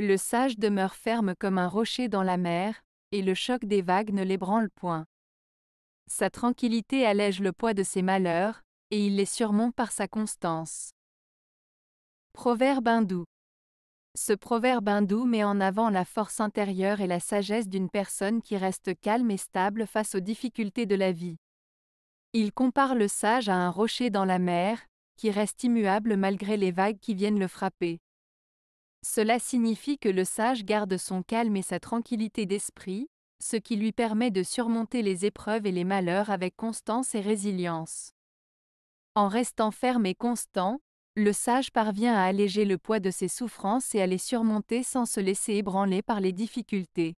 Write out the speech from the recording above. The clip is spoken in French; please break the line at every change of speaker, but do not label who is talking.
Le sage demeure ferme comme un rocher dans la mer, et le choc des vagues ne l'ébranle point. Sa tranquillité allège le poids de ses malheurs, et il les surmonte par sa constance. Proverbe hindou. Ce proverbe hindou met en avant la force intérieure et la sagesse d'une personne qui reste calme et stable face aux difficultés de la vie. Il compare le sage à un rocher dans la mer, qui reste immuable malgré les vagues qui viennent le frapper. Cela signifie que le sage garde son calme et sa tranquillité d'esprit, ce qui lui permet de surmonter les épreuves et les malheurs avec constance et résilience. En restant ferme et constant, le sage parvient à alléger le poids de ses souffrances et à les surmonter sans se laisser ébranler par les difficultés.